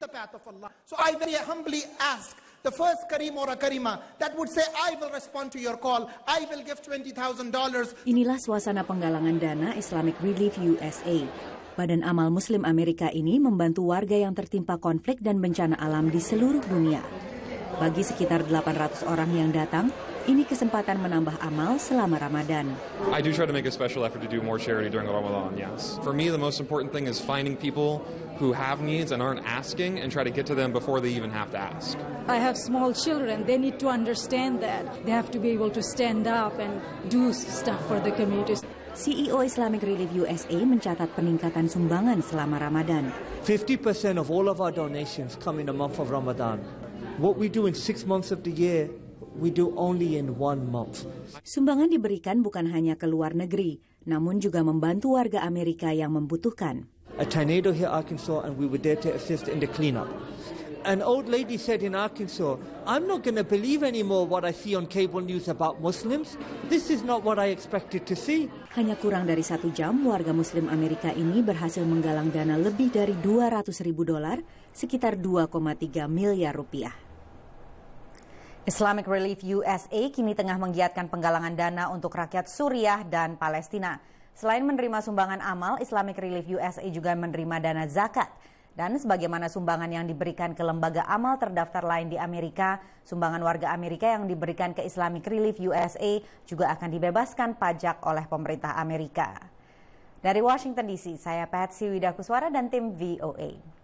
the path of Allah. So I very humbly ask the first Karim or a Karima that would say, I will respond to your call, I will give $20,000. Inilah suasana penggalangan dana Islamic Relief USA. Badan Amal Muslim Amerika ini membantu warga yang tertimpa konflik dan bencana alam di seluruh dunia. Bagi sekitar 800 orang yang datang, ini kesempatan menambah amal selama Ramadan. I do try to make a special effort to do more charity during Ramadan, yes. For me, the most important thing is finding people who have needs and aren't asking and try to get to them before they even have to ask. I have small children. They need to understand that. They have to be able to stand up and do stuff for the community. CEO Islamic Relief USA mencatat peningkatan sumbangan selama Ramadan. 50% of all of our donations come in the month of Ramadan. What we do in six months of the year, we do only in one month. Sumbangan diberikan bukan hanya ke luar negeri, namun juga membantu warga Amerika yang membutuhkan. A tornado hit Arkansas and we were there to assist in the cleanup an old lady said in Arkansas, I'm not going to believe anymore what I see on cable news about Muslims. This is not what I expected to see. Hanya kurang dari satu jam, warga Muslim Amerika ini berhasil menggalang dana lebih dari 200 ribu dolar, sekitar 2,3 miliar rupiah. Islamic Relief USA kini tengah menggiatkan penggalangan dana untuk rakyat Suriah dan Palestina. Selain menerima sumbangan amal, Islamic Relief USA juga menerima dana zakat. Dan sebagaimana sumbangan yang diberikan ke lembaga amal terdaftar lain di Amerika, sumbangan warga Amerika yang diberikan ke Islamic Relief USA juga akan dibebaskan pajak oleh pemerintah Amerika. Dari Washington DC, saya Patsy Widakuswara dan tim VOA.